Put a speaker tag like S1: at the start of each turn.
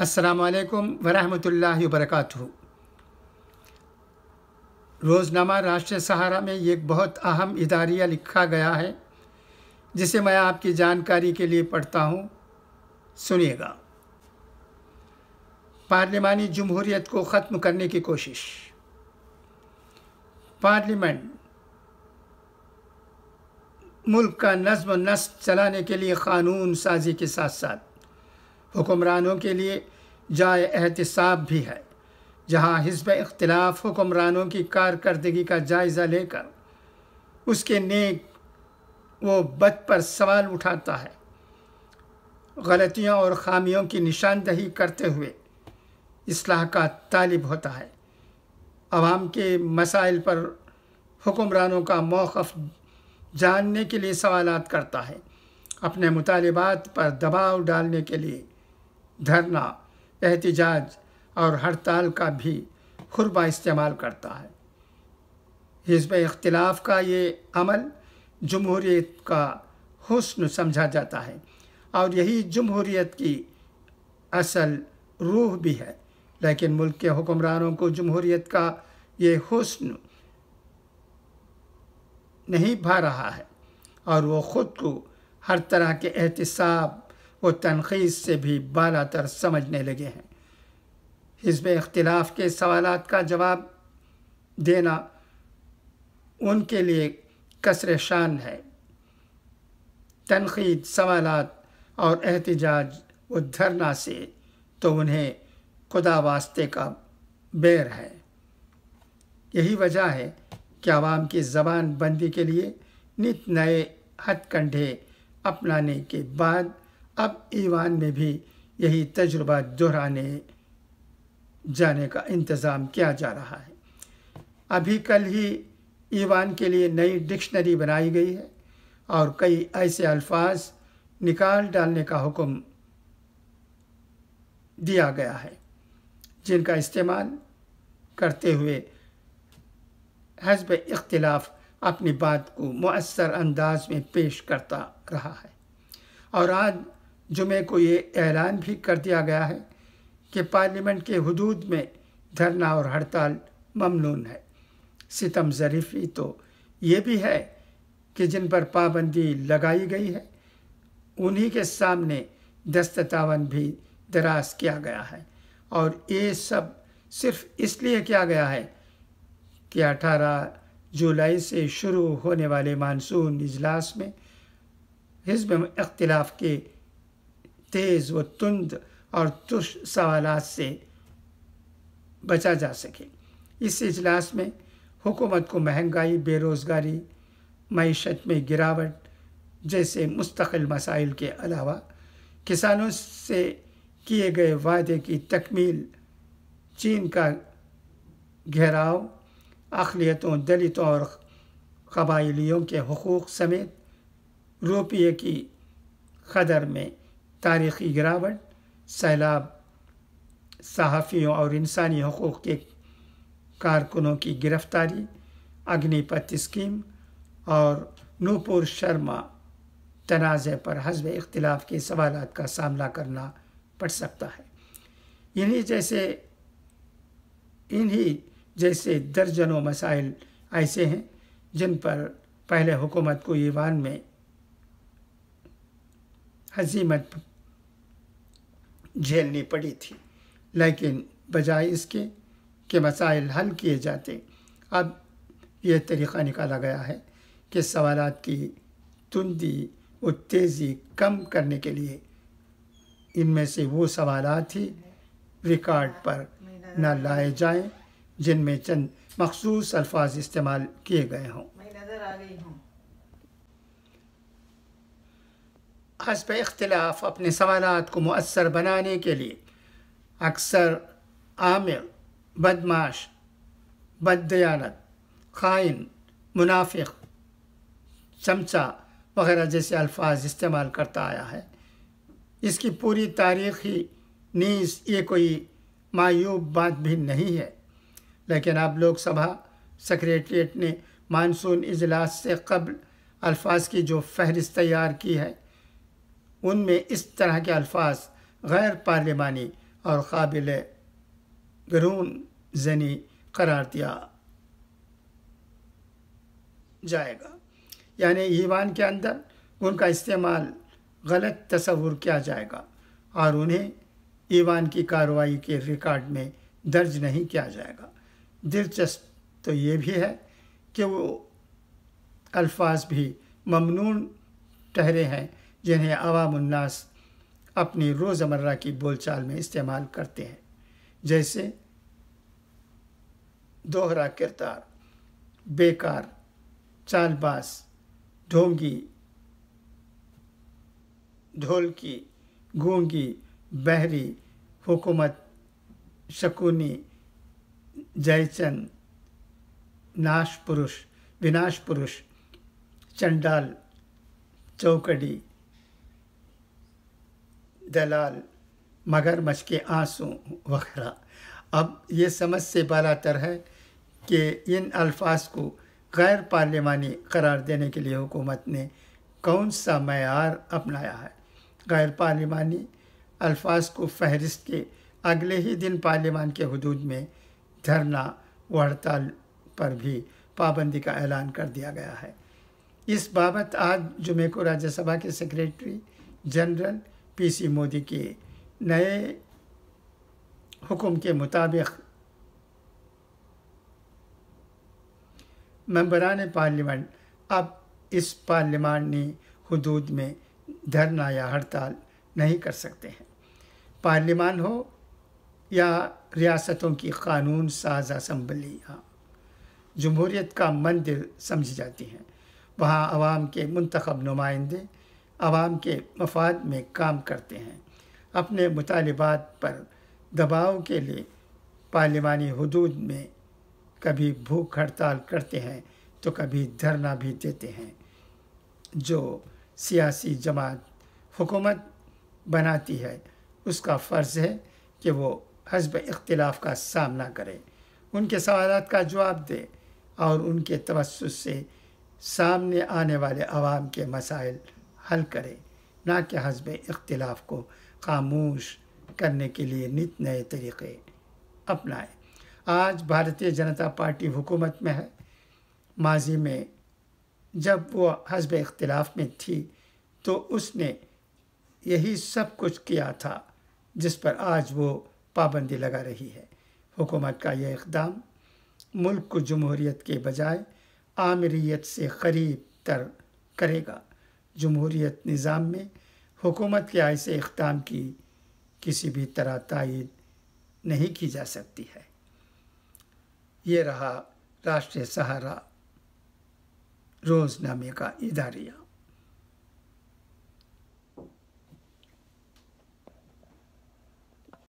S1: असलकम वरहमल वरक रोज़नामा राष्ट्रीय सहारा में एक बहुत अहम इदारिया लिखा गया है जिसे मैं आपकी जानकारी के लिए पढ़ता हूँ सुनिएगा पार्लिमानी जमहूरीत को ख़त्म करने की कोशिश पार्लियामेंट मुल्क का नज्म नस्ल चलाने के लिए क़ानून साजी के साथ साथ हुक्मरानों के लिए जाए एहतसाब भी है जहाँ हिजब इख्तलाफ हुक्मरानों की कारकर्दगी का जायज़ा लेकर उसके नेक वो बद पर सवाल उठाता है गलतियों और खामियों की निशानदही करते हुए इसलाह का तालिब होता है आवाम के मसाइल पर हुक्मरानों का मौक़ जानने के लिए सवालत करता है अपने मुतालबात पर दबाव डालने के लिए धरना एहतजाज और हड़ताल का भी खुरबा इस्तेमाल करता है हिजब इख्तलाफ का ये अमल जमहूरीत का हसन समझा जाता है और यही जमहूरीत की असल रूह भी है लेकिन मुल्क के हुक्मरानों को जमहूरीत का ये हसन नहीं भा रहा है और वो ख़ुद को हर तरह के एहतसाब वो तनखीज़ से भी बाला तर समझने लगे हैं हिजब इख्तलाफ के सवाल का जवाब देना उनके लिए कसर शान है तनखीद सवाल और एहतजाज व धरना से तो उन्हें खुदा वास्ते का बैर है यही वजह है कि आवाम की ज़बान बंदी के लिए नित नए हथकंडे अपनाने के बाद अब ईवान में भी यही तजुर्बा दोहराने जाने का इंतज़ाम किया जा रहा है अभी कल ही ईवान के लिए नई डिक्शनरी बनाई गई है और कई ऐसे अल्फाज निकाल डालने का हुक्म दिया गया है जिनका इस्तेमाल करते हुए हजब इख्तलाफ अपनी बात को मौसर अंदाज में पेश करता रहा है और आज जुमे को ये ऐलान भी कर दिया गया है कि पार्लियामेंट के हदूद में धरना और हड़ताल ममनून है सितम जरीफी तो ये भी है कि जिन पर पाबंदी लगाई गई है उन्हीं के सामने दस्ततावन भी दराज किया गया है और ये सब सिर्फ इसलिए किया गया है कि 18 जुलाई से शुरू होने वाले मानसून इजलास में हिजब इख्तलाफ के तेज़ व तुंद और तुष सवाल से बचा जा सके इस इजलास में हुकूमत को महंगाई बेरोज़गारी मीशत में गिरावट जैसे मुस्तकिल मसाइल के अलावा किसानों से किए गए वादे की तकमील चीन का घेराव अखिलियतों दलितों और कबाइलियों के हकूक़ समेत रुपये की कदर में तारीख़ी गिरावट सैलाब सहाफ़ियों और इंसानी हकूक़ के कारकुनों की गिरफ्तारी अग्निपथ स्कीम और नूपुर शर्मा तनाज़ पर हजब इख्तलाफ के सवाल का सामना करना पड़ सकता है इन्हीं जैसे इन्हीं जैसे दर्जनों मसाइल ऐसे हैं जिन पर पहले हुकूमत को ईवान में हजीमत झेलनी पड़ी थी लेकिन बजाय इसके कि मसाइल हल किए जाते अब यह तरीक़ा निकाला गया है कि सवाल की तुंदी व तेज़ी कम करने के लिए इनमें से वो सवाल ही रिकॉर्ड पर न लाए जाएं जिनमें चंद मखसूस अल्फाज इस्तेमाल किए गए हों हसब इख्तलाफ अपने सवाल को मौसर बनाने के लिए अक्सर आमिर बदमाश बदयानत खाइन मुनाफिक चमचा वगैरह जैसे अल्फाज इस्तेमाल करता आया है इसकी पूरी तारीख ही नीस ये कोई मायूब बात भी नहीं है लेकिन अब लोग सभा सेक्रेटरीट ने मानसून इजलास से कबल अल्फाज की जो फहरिस्त तैयार की है उनमें इस तरह के अल्फाज गैर पार्लिमानी और काबिल गरून जनी करार दिया जाएगा यानी ईवान के अंदर उनका इस्तेमाल गलत तस्वुर किया जाएगा और उन्हें ईवान की कार्रवाई के रिकॉर्ड में दर्ज नहीं किया जाएगा दिलचस्प तो ये भी है कि वो अल्फाज भी ममनून ठहरे हैं जिन्हें अवामन्नास अपनी रोज़मर्रा की बोलचाल में इस्तेमाल करते हैं जैसे दोहरा किरदार बेकार चालबास ढोंगी ढोलकी गूंगी बहरी हुकूमत शकुनी जयचंद नाश पुरुष विनाश पुरुष चंडाल चौकड़ी दलाल मगरमच्छ के आंसू वगैरह अब ये समझ से बालातर है कि इन अल्फाज को गैर पार्लियामानी करार देने के लिए हुकूमत ने कौन सा मैार अपनाया है गैर पार्लियामानी अल्फाज को फहरिस्त के अगले ही दिन पार्लियामान के हदूद में धरना व हड़ताल पर भी पाबंदी का ऐलान कर दिया गया है इस बाबत आज जुमे को राज्यसभा के सेक्रेटरी जनरल पीसी मोदी के नए हुकुम के मुताबिक मम्बरान पार्लियामेंट अब इस पार्लिमानी हदूद में धरना या हड़ताल नहीं कर सकते हैं पार्लियामान हो या रियासतों की कानून साज असम्बलियाँ जमहूरीत का मंदिर समझी जाती हैं वहाँ आवाम के मंतखब नुमाइंदे आवाम के मफाद में काम करते हैं अपने मुतालबात पर दबाव के लिए पार्लिमानी हदूद में कभी भूख हड़ताल करते हैं तो कभी धरना भी देते हैं जो सियासी जमात हुकूमत बनाती है उसका फ़र्ज़ है कि वो हजब इख्तलाफ का सामना करें उनके सवाल का जवाब दे और उनके तवसत से सामने आने वाले आवाम के मसाइल हल करे ना कि हजब इख्तलाफ को खामोश करने के लिए नित नए तरीक़े अपनाएं आज भारतीय जनता पार्टी हुकूमत में है माजी में जब वो हजब इख्तलाफ में थी तो उसने यही सब कुछ किया था जिस पर आज वो पाबंदी लगा रही है हुकूमत का यह इकदाम मुल्क को जमहूरीत के बजाय आमरीत से करीब तर करेगा जमहूरीत निज़ाम में हुकूमत के आयसे इख्ताम की किसी भी तरह तयद नहीं की जा सकती है ये रहा राष्ट्रीय सहारा रोज़नामे का इदारिया